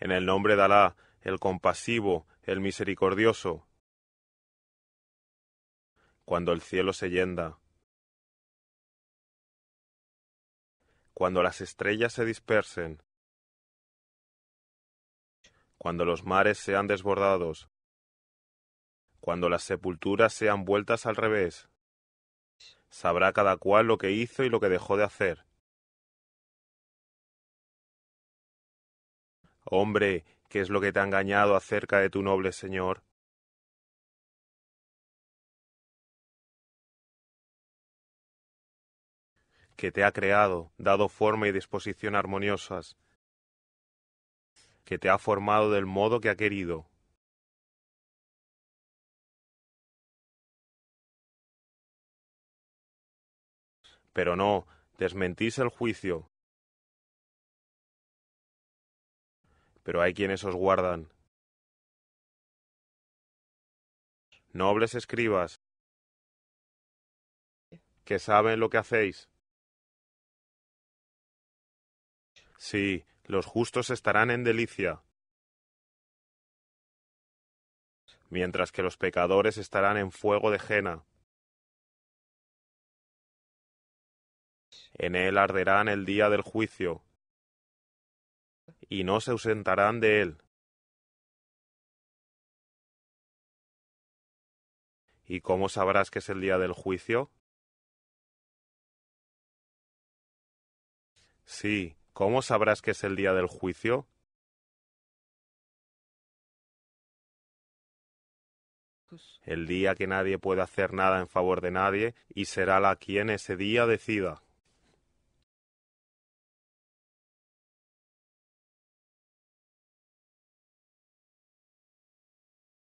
en el nombre de Alá, el compasivo, el misericordioso. Cuando el cielo se yenda, cuando las estrellas se dispersen, cuando los mares sean desbordados, cuando las sepulturas sean vueltas al revés, sabrá cada cual lo que hizo y lo que dejó de hacer. Hombre, ¿qué es lo que te ha engañado acerca de tu noble señor? que te ha creado, dado forma y disposición armoniosas, que te ha formado del modo que ha querido. Pero no, desmentís el juicio. pero hay quienes os guardan. Nobles escribas, que saben lo que hacéis. Sí, los justos estarán en delicia, mientras que los pecadores estarán en fuego de jena. En él arderán el día del juicio y no se ausentarán de él. ¿Y cómo sabrás que es el día del juicio? Sí, ¿cómo sabrás que es el día del juicio? El día que nadie puede hacer nada en favor de nadie, y será la quien ese día decida.